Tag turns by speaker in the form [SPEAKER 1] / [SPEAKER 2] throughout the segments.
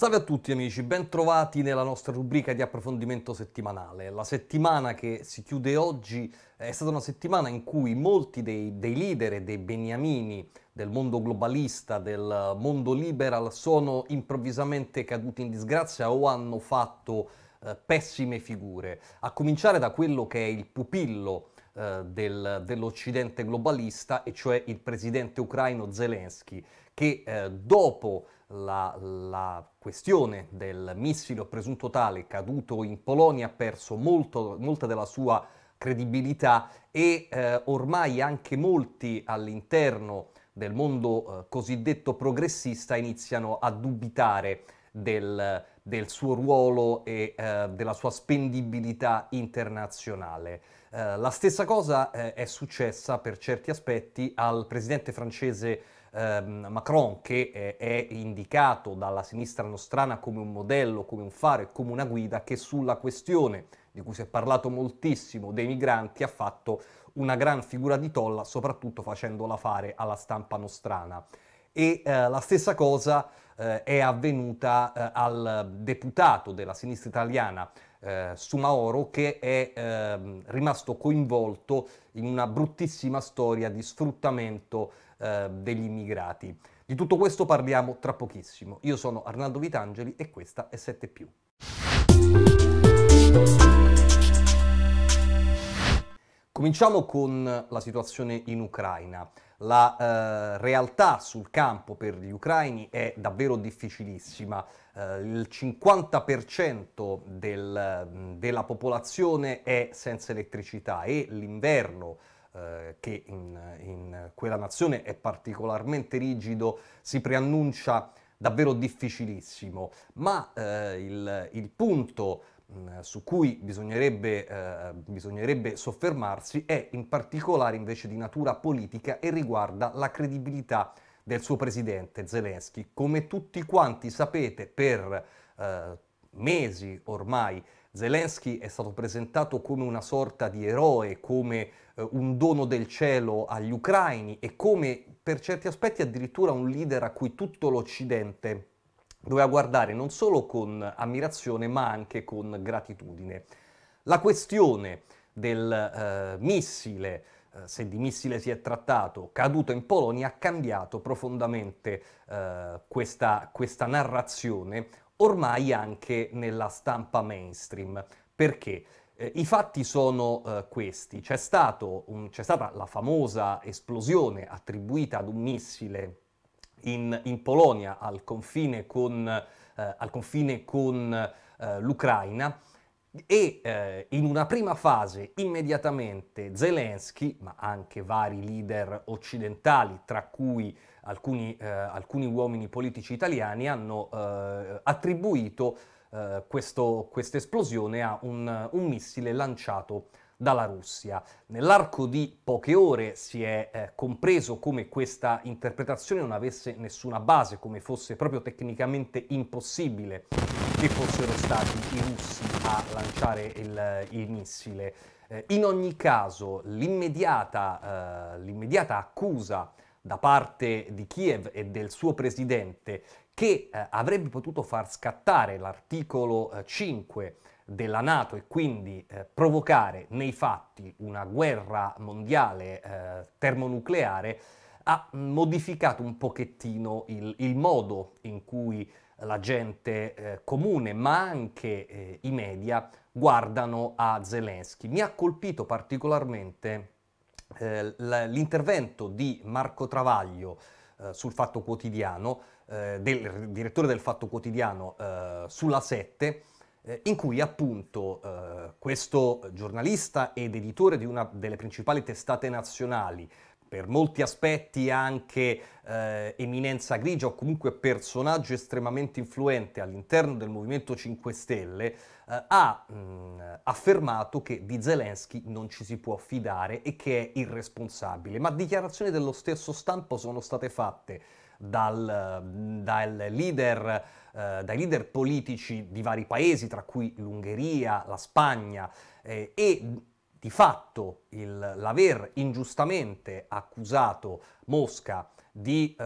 [SPEAKER 1] Salve a tutti amici, ben trovati nella nostra rubrica di approfondimento settimanale. La settimana che si chiude oggi è stata una settimana in cui molti dei, dei leader e dei beniamini del mondo globalista, del mondo liberal, sono improvvisamente caduti in disgrazia o hanno fatto eh, pessime figure, a cominciare da quello che è il pupillo eh, del, dell'Occidente globalista, e cioè il presidente ucraino Zelensky, che eh, dopo la, la questione del missile presunto tale caduto in Polonia ha perso molto, molta della sua credibilità e eh, ormai anche molti all'interno del mondo eh, cosiddetto progressista iniziano a dubitare del, del suo ruolo e eh, della sua spendibilità internazionale. Eh, la stessa cosa eh, è successa per certi aspetti al presidente francese Ehm, Macron, che eh, è indicato dalla sinistra nostrana come un modello, come un fare, come una guida, che sulla questione di cui si è parlato moltissimo dei migranti ha fatto una gran figura di tolla, soprattutto facendola fare alla stampa nostrana. E eh, la stessa cosa eh, è avvenuta eh, al deputato della sinistra italiana eh, Sumaoro che è ehm, rimasto coinvolto in una bruttissima storia di sfruttamento Ehm, degli immigrati. Di tutto questo parliamo tra pochissimo. Io sono Arnaldo Vitangeli e questa è 7 ⁇ Cominciamo con la situazione in Ucraina. La eh, realtà sul campo per gli ucraini è davvero difficilissima. Eh, il 50% del, della popolazione è senza elettricità e l'inverno eh, che in, in quella nazione è particolarmente rigido, si preannuncia davvero difficilissimo, ma eh, il, il, punto mh, mm, su cui bisognerebbe, eh, bisognerebbe, soffermarsi è in particolare invece di natura politica e riguarda la credibilità del suo presidente Zelensky. Come tutti quanti sapete per eh, mesi ormai Zelensky è stato presentato come una sorta di eroe, come eh, un dono del cielo agli ucraini e come per certi aspetti addirittura un leader a cui tutto l'Occidente doveva guardare non solo con ammirazione ma anche con gratitudine. La questione del eh, missile, eh, se di missile si è trattato, caduto in Polonia, ha cambiato profondamente eh, questa, questa narrazione ormai anche nella stampa mainstream. Perché? Eh, I fatti sono eh, questi. C'è, un, c'è, stata la famosa esplosione attribuita ad un missile in, in Polonia al confine con, eh, al confine con eh, l'Ucraina e eh, in una prima fase immediatamente Zelensky, ma anche vari leader occidentali, tra cui alcuni, eh, alcuni uomini politici italiani, hanno attribuito eh, questa esplosione a un, un, missile lanciato dalla Russia. Nell'arco di poche ore si è eh, compreso come questa interpretazione non avesse nessuna base, come fosse proprio tecnicamente impossibile che fossero stati i russi a lanciare il, il missile. Eh, in ogni caso l'immediata, eh, l'immediata accusa da parte di Kiev e del suo presidente che eh, avrebbe potuto far scattare l'articolo eh, 5 della Nato e quindi eh, provocare nei fatti una guerra mondiale eh, termonucleare, ha modificato un pochettino il, il modo in cui la gente eh, comune, ma anche eh, i media guardano a Zelensky. Mi ha colpito particolarmente eh, l'intervento di Marco Travaglio eh, sul Fatto Quotidiano, eh, del direttore del Fatto Quotidiano eh, sulla 7, eh, in cui appunto eh, questo giornalista ed editore di una delle principali testate nazionali, per molti aspetti anche eh, eminenza grigia o comunque personaggio estremamente influente all'interno del Movimento 5 Stelle, eh, ha mh, mm, affermato che di Zelensky non ci si può fidare e che è irresponsabile. Ma dichiarazioni dello stesso stampo sono state fatte dal, dal leader, eh, dai leader politici di vari paesi, tra cui l'Ungheria, la Spagna, eh, e di fatto il, l'aver ingiustamente accusato Mosca di eh,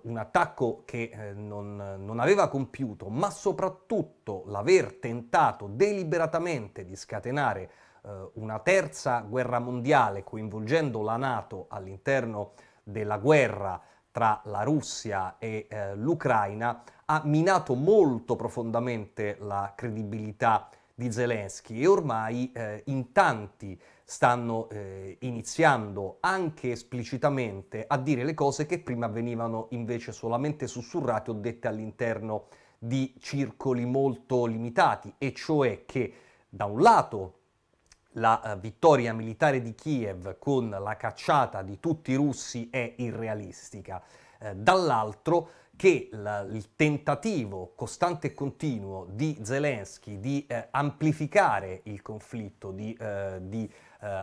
[SPEAKER 1] un attacco che eh, non, non, aveva compiuto, ma soprattutto l'aver tentato deliberatamente di scatenare eh, una terza guerra mondiale coinvolgendo la Nato all'interno della guerra tra la Russia e eh, l'Ucraina ha minato molto profondamente la credibilità di Zelensky e ormai eh, in tanti stanno eh, iniziando anche esplicitamente a dire le cose che prima venivano invece solamente sussurrate o dette all'interno di circoli molto limitati, e cioè che da un lato la eh, vittoria militare di Kiev con la cacciata di tutti i russi è irrealistica, eh, dall'altro che il tentativo costante e continuo di Zelensky di eh, amplificare il conflitto, di, di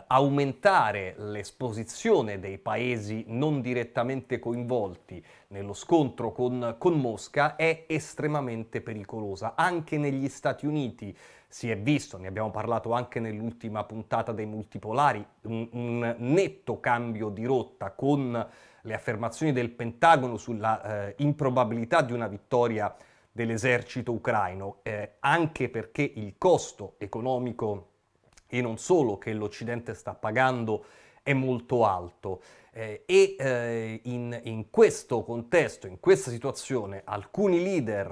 [SPEAKER 1] aumentare l'esposizione dei paesi non direttamente coinvolti nello scontro con, con Mosca è estremamente pericolosa. Anche negli Stati Uniti si è visto, ne abbiamo parlato anche nell'ultima puntata dei multipolari, un, un netto cambio di rotta con le affermazioni del Pentagono sulla eh, improbabilità di una vittoria dell'esercito ucraino, eh, anche perché il costo economico e non solo che l'Occidente sta pagando è molto alto. Eh, e eh, in, in, questo contesto, in questa situazione, alcuni leader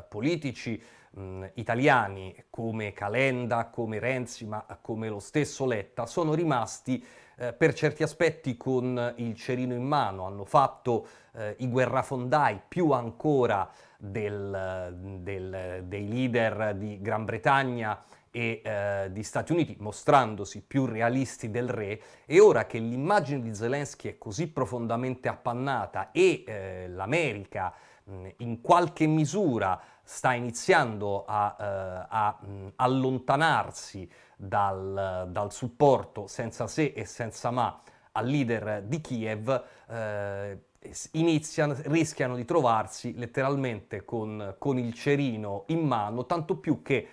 [SPEAKER 1] eh, politici mh, italiani come Calenda, come Renzi, ma come lo stesso Letta, sono rimasti eh, per certi aspetti con il cerino in mano, hanno fatto eh, i guerrafondai più ancora del, del, dei leader di Gran Bretagna e eh, di Stati Uniti, mostrandosi più realisti del re, e ora che l'immagine di Zelensky è così profondamente appannata e eh, l'America mh, mm, in qualche misura sta iniziando a, eh, a mh, mm, allontanarsi dal, dal, supporto senza se e senza ma al leader di Kiev, eh, iniziano, rischiano di trovarsi letteralmente con, con il cerino in mano, tanto più che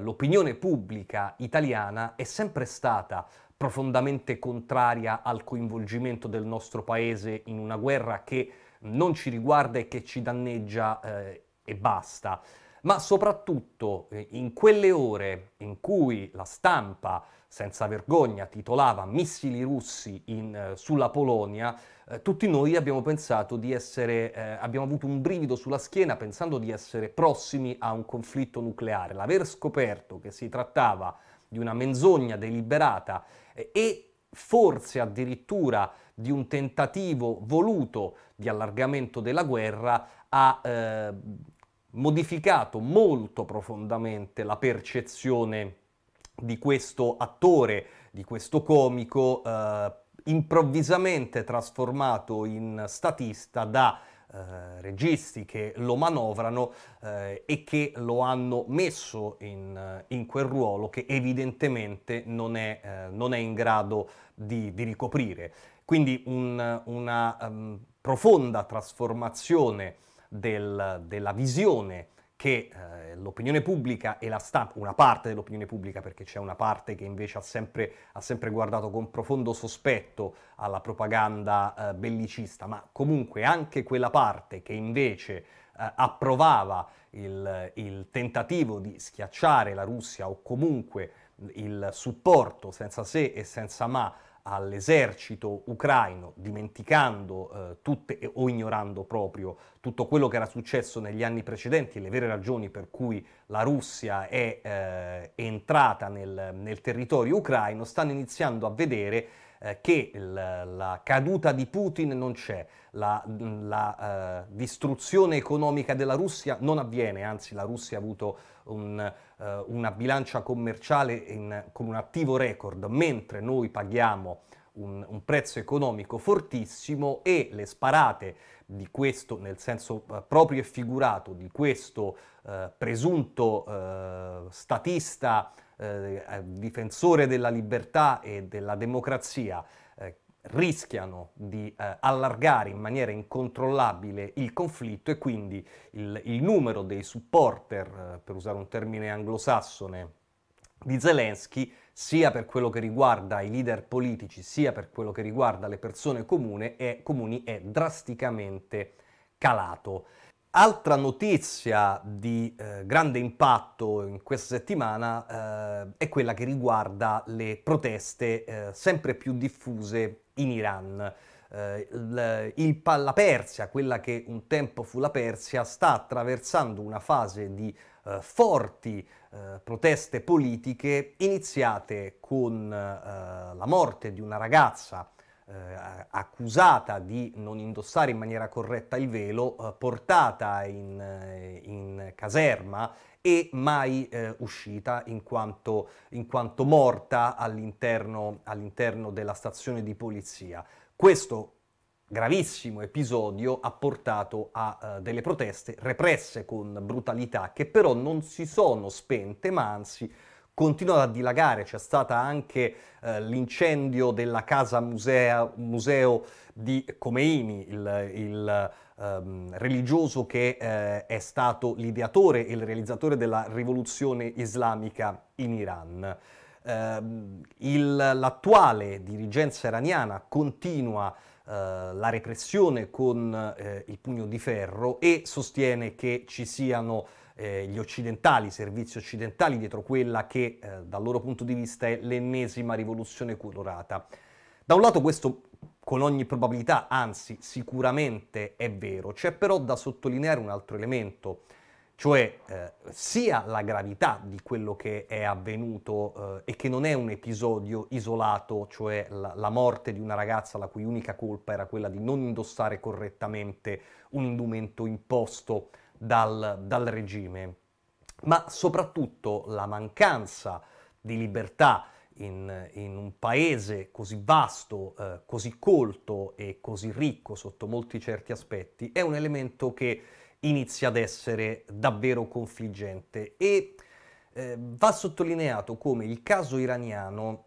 [SPEAKER 1] l'opinione pubblica italiana è sempre stata profondamente contraria al coinvolgimento del nostro paese in una guerra che non ci riguarda e che ci danneggia eh, e basta. Ma soprattutto eh, in quelle ore in cui la stampa senza vergogna titolava Missili russi in, eh, sulla Polonia, eh, tutti noi abbiamo pensato di essere, eh, abbiamo avuto un brivido sulla schiena pensando di essere prossimi a un conflitto nucleare. L'aver scoperto che si trattava di una menzogna deliberata eh, e forse addirittura di un tentativo voluto di allargamento della guerra ha eh, modificato molto profondamente la percezione di questo attore, di questo comico, eh, improvvisamente trasformato in statista da eh, registi che lo manovrano eh, e che lo hanno messo in, in quel ruolo che evidentemente non è, eh, non è in grado di, di ricoprire. Quindi un, una um, profonda trasformazione del, della visione che eh, l'opinione pubblica e la stampa, una parte dell'opinione pubblica, perché c'è una parte che invece ha sempre, ha sempre guardato con profondo sospetto alla propaganda eh, bellicista, ma comunque anche quella parte che invece eh, approvava il, il tentativo di schiacciare la Russia o comunque il supporto senza se e senza ma all'esercito ucraino, dimenticando eh, tutte o ignorando proprio tutto quello che era successo negli anni precedenti e le vere ragioni per cui la Russia è eh, entrata nel, nel territorio ucraino, stanno iniziando a vedere eh, che la, la caduta di Putin non c'è, la, la eh, distruzione economica della Russia non avviene, anzi la Russia ha avuto un, eh, una bilancia commerciale in, con un attivo record, mentre noi paghiamo un, un, prezzo economico fortissimo e le sparate di questo, nel senso eh, proprio e figurato, di questo eh, presunto statista eh, eh, difensore della libertà e della democrazia eh, rischiano di eh, allargare in maniera incontrollabile il conflitto e quindi il, il numero dei supporter, eh, per usare un termine anglosassone, di Zelensky, sia per quello che riguarda i leader politici, sia per quello che riguarda le persone comune, è, comuni, è drasticamente calato. Altra notizia di eh, grande impatto in questa settimana eh, è quella che riguarda le proteste eh, sempre più diffuse in Iran. Eh, il, il, la Persia, quella che un tempo fu la Persia, sta attraversando una fase di eh, forti eh, proteste politiche iniziate con la morte di una ragazza eh, accusata di non indossare in maniera corretta il velo, eh, portata in, eh, in, caserma e mai eh, uscita in quanto, in quanto morta all'interno, all'interno della stazione di polizia. Questo gravissimo episodio ha portato a uh, delle proteste represse con brutalità che però non si sono spente ma anzi continuano a dilagare, c'è stato anche eh, l'incendio della casa musea, museo di Comeini, il, il ehm, religioso che eh, è stato l'ideatore e il realizzatore della rivoluzione islamica in Iran. Eh, il, l'attuale dirigenza iraniana continua eh, la repressione con eh, il pugno di ferro e sostiene che ci siano eh, gli occidentali, i servizi occidentali dietro quella che eh, dal loro punto di vista è l'ennesima rivoluzione colorata. Da un lato questo con ogni probabilità, anzi sicuramente è vero, c'è però da sottolineare un altro elemento, cioè eh, sia la gravità di quello che è avvenuto eh, e che non è un episodio isolato, cioè la, la, morte di una ragazza la cui unica colpa era quella di non indossare correttamente un indumento imposto dal, dal regime, ma soprattutto la mancanza di libertà in, in, un paese così vasto, eh, così colto e così ricco sotto molti certi aspetti, è un elemento che inizia ad essere davvero confliggente e eh, va sottolineato come il caso iraniano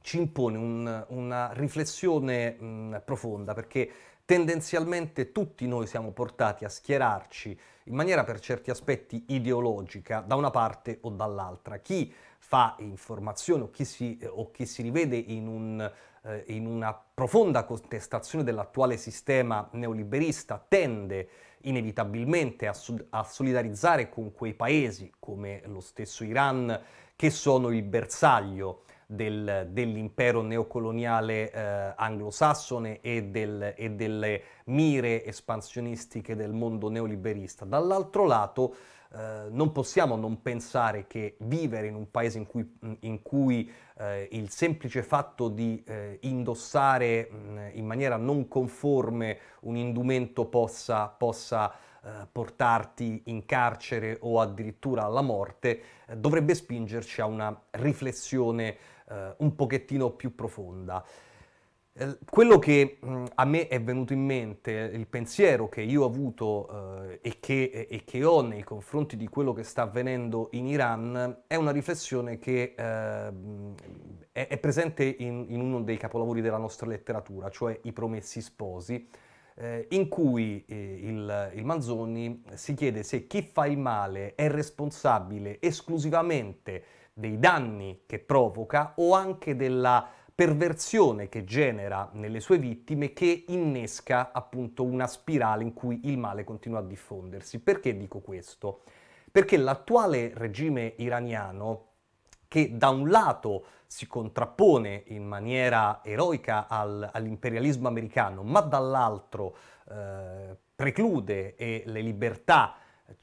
[SPEAKER 1] ci impone un, una riflessione mh, profonda perché Tendenzialmente tutti noi siamo portati a schierarci in maniera per certi aspetti ideologica da una parte o dall'altra. Chi fa informazione o chi si, eh, o chi si rivede in, un, eh, in una profonda contestazione dell'attuale sistema neoliberista tende inevitabilmente a, a, solidarizzare con quei paesi come lo stesso Iran che sono il bersaglio del, dell'impero neocoloniale eh, anglosassone e, del, e, delle mire espansionistiche del mondo neoliberista. Dall'altro lato eh, non possiamo non pensare che vivere in un paese in cui, in cui eh, il semplice fatto di eh, indossare mh, in maniera non conforme un indumento possa, possa eh, portarti in carcere o addirittura alla morte, eh, dovrebbe spingerci a una riflessione eh, un pochettino più profonda. Eh, quello che mh, mm, a me è venuto in mente, il pensiero che io ho avuto eh, e, che, e, che, ho nei confronti di quello che sta avvenendo in Iran, è una riflessione che eh, è, è, presente in, in uno dei capolavori della nostra letteratura, cioè I Promessi Sposi, eh, in cui eh, il, il, Manzoni si chiede se chi fa il male è responsabile esclusivamente dei danni che provoca o anche della perversione che genera nelle sue vittime che innesca appunto una spirale in cui il male continua a diffondersi. Perché dico questo? Perché l'attuale regime iraniano, che da un lato si contrappone in maniera eroica al, all'imperialismo americano, ma dall'altro eh, preclude le libertà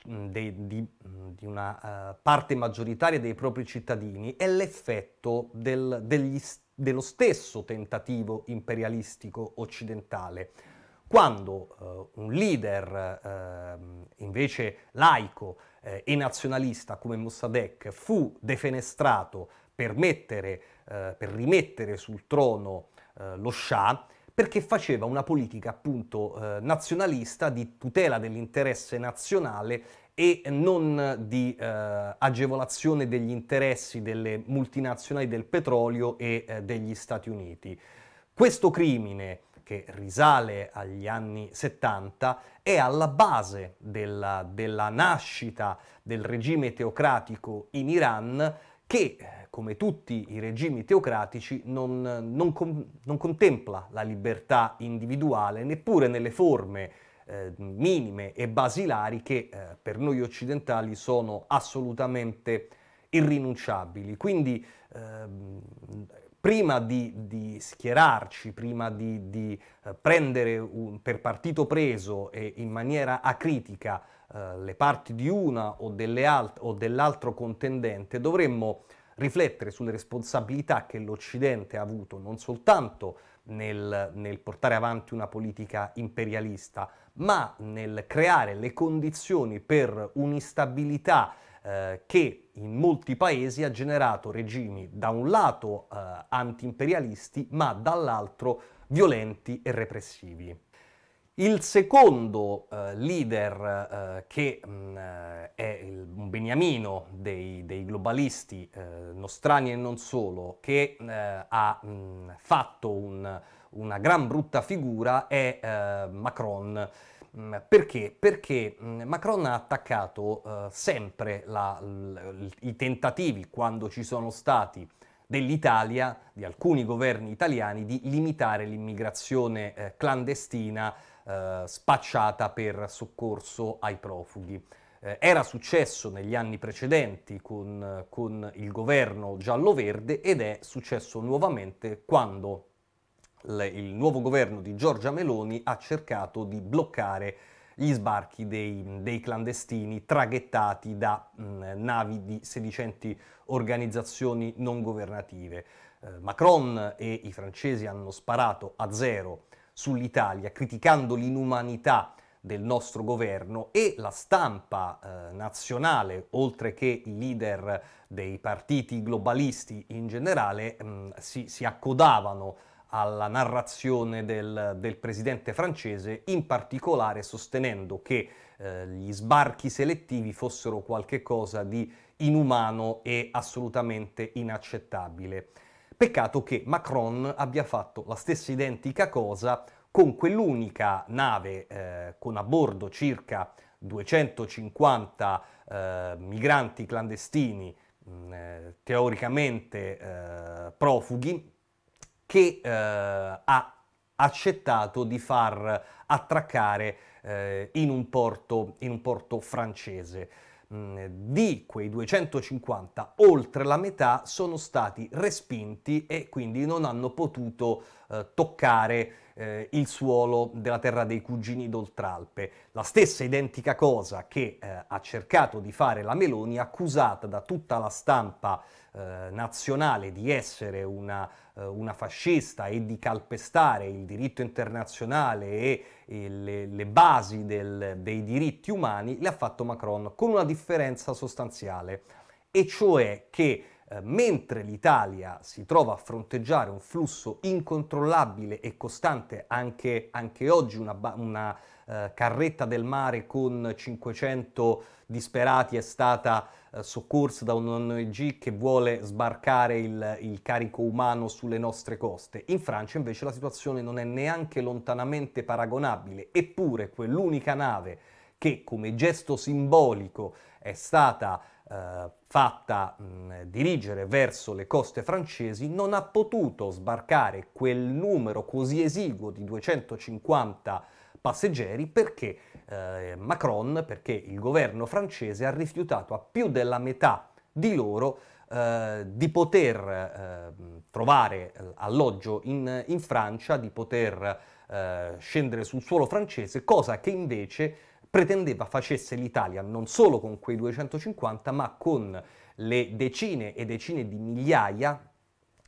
[SPEAKER 1] Mm, di, di, mm, di, una uh, parte maggioritaria dei propri cittadini è l'effetto del, degli, dello stesso tentativo imperialistico occidentale. Quando uh, un leader uh, invece laico e nazionalista come Mossadegh fu defenestrato per, mettere, per rimettere sul trono lo Shah, perché faceva una politica appunto eh, nazionalista di tutela dell'interesse nazionale e non di eh, agevolazione degli interessi delle multinazionali del petrolio e eh, degli Stati Uniti. Questo crimine, che risale agli anni 70, è alla base della, della nascita del regime teocratico in Iran che eh, come tutti i regimi teocratici, non, non, non contempla la libertà individuale neppure nelle forme eh, minime e basilari che eh, per noi occidentali sono assolutamente irrinunciabili. Quindi ehm, prima di, di, schierarci, prima di, di eh, prendere un, per partito preso e in maniera acritica eh, le parti di una o, dell'altro contendente, dovremmo riflettere sulle responsabilità che l'Occidente ha avuto non soltanto nel, nel, portare avanti una politica imperialista, ma nel creare le condizioni per un'instabilità eh, che in molti paesi ha generato regimi da un lato eh, antiimperialisti, ma dall'altro violenti e repressivi. Il secondo eh, leader eh, che mh, mm, eh, è il beniamino dei, dei globalisti eh, nostrani e non solo, che eh, ha mh, mm, fatto un, una gran brutta figura, è eh, Macron. Mm, perché? Perché Macron ha attaccato sempre la, l, i tentativi, quando ci sono stati, dell'Italia, di alcuni governi italiani, di limitare l'immigrazione clandestina eh, spacciata per soccorso ai profughi. Eh, era successo negli anni precedenti con, con il governo giallo-verde ed è successo nuovamente quando le, il nuovo governo di Giorgia Meloni ha cercato di bloccare gli sbarchi dei, dei clandestini traghettati da mh, mm, navi di sedicenti organizzazioni non governative. Eh, Macron e i francesi hanno sparato a zero sull'Italia, criticando l'inumanità del nostro governo e la stampa eh, nazionale, oltre che i leader dei partiti globalisti in generale, mh, mm, si, si, accodavano alla narrazione del, del, presidente francese, in particolare sostenendo che eh, gli sbarchi selettivi fossero qualcosa di inumano e assolutamente inaccettabile. Peccato che Macron abbia fatto la stessa identica cosa con quell'unica nave eh, con a bordo circa 250 eh, migranti clandestini mh, mm, eh, teoricamente eh, profughi che eh, ha accettato di far attraccare eh, in un, porto, in, un porto, francese. Mm, eh, di quei 250, oltre la metà sono stati respinti e quindi non hanno potuto eh, toccare eh, il suolo della terra dei cugini d'Oltralpe. La stessa identica cosa che eh, ha cercato di fare la Meloni, accusata da tutta la stampa eh, nazionale di essere una, eh, una, fascista e di calpestare il diritto internazionale e, e le, le, basi del, dei diritti umani, le ha fatto Macron con una differenza sostanziale, e cioè che eh, mentre l'Italia si trova a fronteggiare un flusso incontrollabile e costante, anche, anche oggi una, una uh, carretta del mare con 500 disperati è stata eh, soccorsa da un'ONG che vuole sbarcare il, il carico umano sulle nostre coste. In Francia invece la situazione non è neanche lontanamente paragonabile, eppure quell'unica nave che come gesto simbolico è stata eh, fatta mh, dirigere verso le coste francesi, non ha potuto sbarcare quel numero così esiguo di 250 passeggeri perché eh, Macron, perché il governo francese ha rifiutato a più della metà di loro eh, di poter eh, trovare eh, alloggio in, in, Francia, di poter eh, scendere sul suolo francese, cosa che invece pretendeva facesse l'Italia non solo con quei 250 ma con le decine e decine di migliaia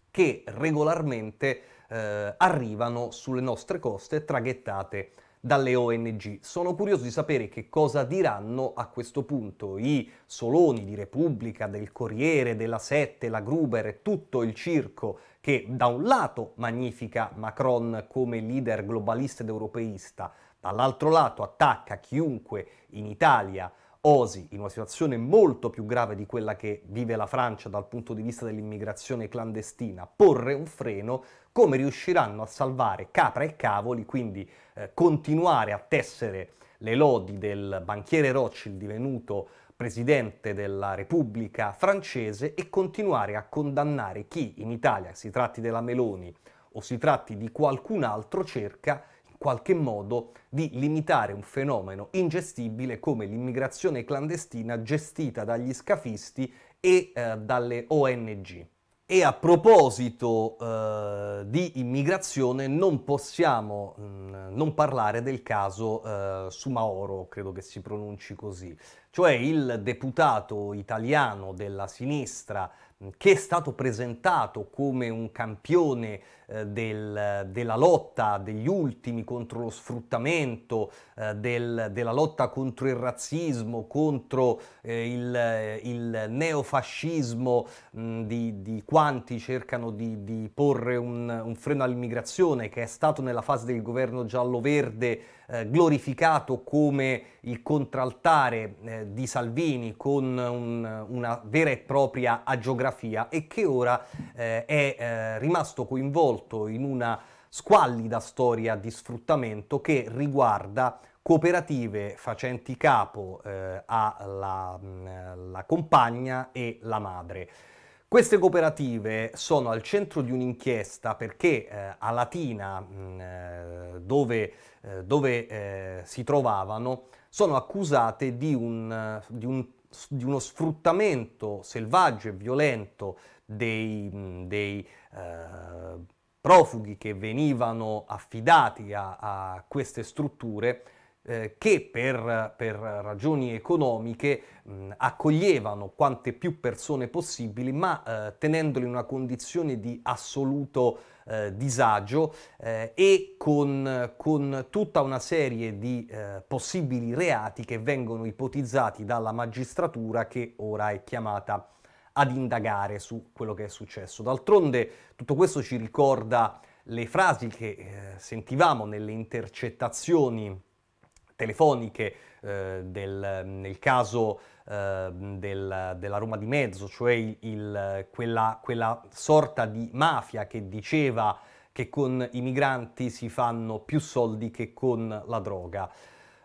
[SPEAKER 1] che regolarmente eh, arrivano sulle nostre coste traghettate dalle ONG. Sono curioso di sapere che cosa diranno a questo punto i Soloni di Repubblica, del Corriere, della Sette, la Gruber, e tutto il circo che da un lato magnifica Macron come leader globalista ed europeista, dall'altro lato attacca chiunque in Italia osi in una situazione molto più grave di quella che vive la Francia dal punto di vista dell'immigrazione clandestina, porre un freno, come riusciranno a salvare capra e cavoli, quindi eh, continuare a tessere le lodi del banchiere Rothschild divenuto presidente della Repubblica francese e continuare a condannare chi in Italia, si tratti della Meloni o si tratti di qualcun altro, cerca qualche modo di limitare un fenomeno ingestibile come l'immigrazione clandestina gestita dagli scafisti e eh, dalle ONG. E a proposito eh, di immigrazione non possiamo mh, mm, non parlare del caso eh, Sumaoro, credo che si pronunci così, cioè il deputato italiano della sinistra mh, mm, che è stato presentato come un campione eh, del, della lotta degli ultimi contro lo sfruttamento, eh, del, della lotta contro il razzismo, contro eh, il, il, neofascismo mh, di, di, quanti cercano di, di porre un, un, freno all'immigrazione che è stato nella fase del governo giallo-verde eh, glorificato come il contraltare eh, di Salvini con un, una vera e propria agiografia e che ora eh, è eh, rimasto coinvolto coinvolto in una squallida storia di sfruttamento che riguarda cooperative facenti capo eh, alla mm, compagna e la madre. Queste cooperative sono al centro di un'inchiesta perché eh, a Latina, mh, mm, eh, dove, eh, dove eh, si trovavano, sono accusate di, un, di, un, di, uno sfruttamento selvaggio e violento dei, mh, mm, dei eh, profughi che venivano affidati a, a queste strutture eh, che per, per, ragioni economiche mh, accoglievano quante più persone possibili, ma eh, tenendoli in una condizione di assoluto eh, disagio eh, e con, con, tutta una serie di eh, possibili reati che vengono ipotizzati dalla magistratura che ora è chiamata ad indagare su quello che è successo. D'altronde tutto questo ci ricorda le frasi che eh, sentivamo nelle intercettazioni telefoniche eh, del, nel caso eh, del, della Roma di Mezzo, cioè il, quella, quella sorta di mafia che diceva che con i migranti si fanno più soldi che con la droga.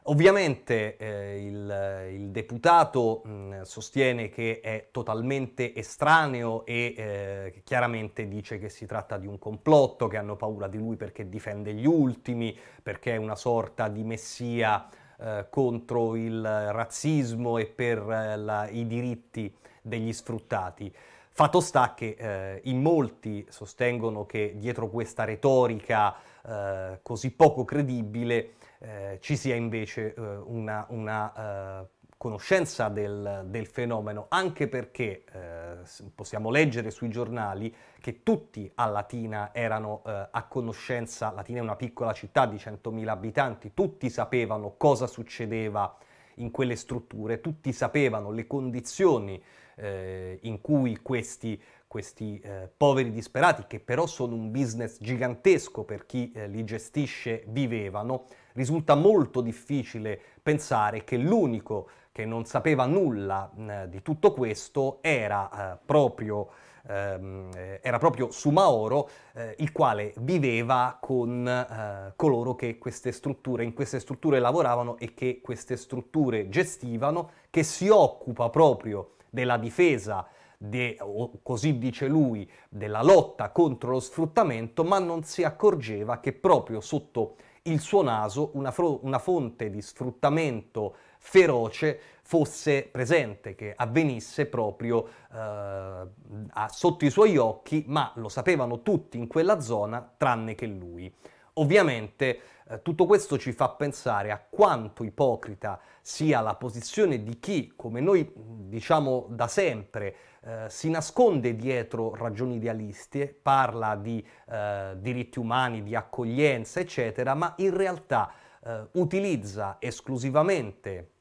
[SPEAKER 1] Ovviamente eh, il, il, deputato mh, sostiene che è totalmente estraneo e eh, chiaramente dice che si tratta di un complotto, che hanno paura di lui perché difende gli ultimi, perché è una sorta di messia eh, contro il razzismo e per eh, la, i diritti degli sfruttati. Fatto sta che eh, in molti sostengono che dietro questa retorica eh, così poco credibile eh, ci sia invece eh, una, una eh, conoscenza del, del, fenomeno, anche perché eh, possiamo leggere sui giornali che tutti a Latina erano eh, a conoscenza, Latina è una piccola città di 100.000 abitanti, tutti sapevano cosa succedeva in quelle strutture, tutti sapevano le condizioni in cui questi questi eh, poveri disperati, che però sono un business gigantesco per chi eh, li gestisce, vivevano, risulta molto difficile pensare che l'unico che non sapeva nulla di tutto questo era eh, proprio ehm, eh, era proprio Sumaoro, eh, il quale viveva con coloro che queste strutture, in queste strutture lavoravano e che queste strutture gestivano, che si occupa proprio della difesa, de, o così dice lui, della lotta contro lo sfruttamento, ma non si accorgeva che proprio sotto il suo naso una, fro- una fonte di sfruttamento feroce fosse presente, che avvenisse proprio eh, a, sotto i suoi occhi, ma lo sapevano tutti in quella zona tranne che lui. Ovviamente eh, tutto questo ci fa pensare a quanto ipocrita sia la posizione di chi, come noi diciamo da sempre, eh, si nasconde dietro ragioni idealiste, parla di eh, diritti umani, di accoglienza, eccetera, ma in realtà eh, utilizza esclusivamente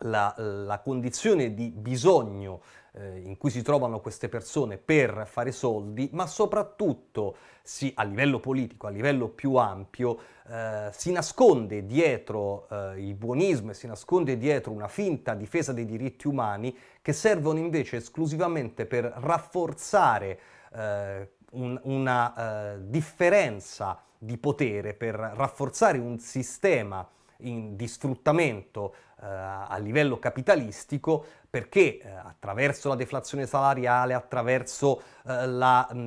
[SPEAKER 1] la, la, condizione di bisogno eh, in cui si trovano queste persone per fare soldi, ma soprattutto si, a livello politico, a livello più ampio, eh, si nasconde dietro eh, il buonismo e si nasconde dietro una finta difesa dei diritti umani che servono invece esclusivamente per rafforzare eh, un, una eh, differenza di potere, per rafforzare un sistema in, di sfruttamento eh, a livello capitalistico perché eh, attraverso la deflazione salariale, attraverso eh, la, mh,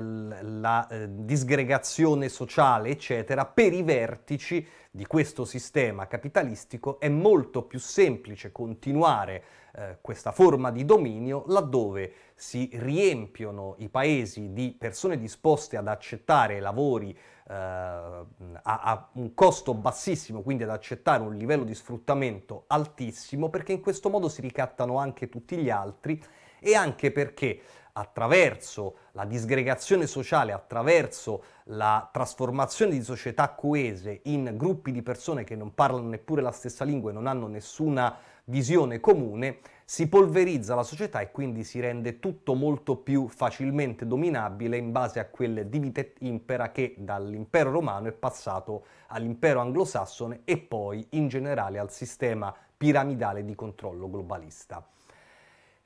[SPEAKER 1] mm, la eh, disgregazione sociale, eccetera, per i vertici di questo sistema capitalistico è molto più semplice continuare eh, questa forma di dominio laddove si riempiono i paesi di persone disposte ad accettare lavori Ehm, a, a un costo bassissimo, quindi ad accettare un livello di sfruttamento altissimo, perché in questo modo si ricattano anche tutti gli altri e anche perché attraverso la disgregazione sociale, attraverso la trasformazione di società coese in gruppi di persone che non parlano neppure la stessa lingua e non hanno nessuna visione comune, si polverizza la società e quindi si rende tutto molto più facilmente dominabile in base a quel divitet impera che dall'impero romano è passato all'impero anglosassone e poi in generale al sistema piramidale di controllo globalista.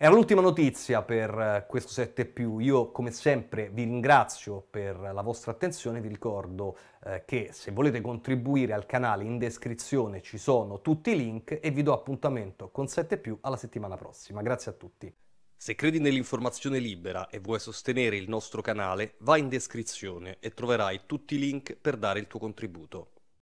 [SPEAKER 1] Era l'ultima notizia per eh, questo 7 Io come sempre vi ringrazio per la vostra attenzione, vi ricordo eh, che se volete contribuire al canale in descrizione ci sono tutti i link e vi do appuntamento con 7 alla settimana prossima. Grazie a tutti. Se credi nell'informazione libera e vuoi sostenere il nostro canale, vai in descrizione e troverai tutti i link per dare il tuo contributo.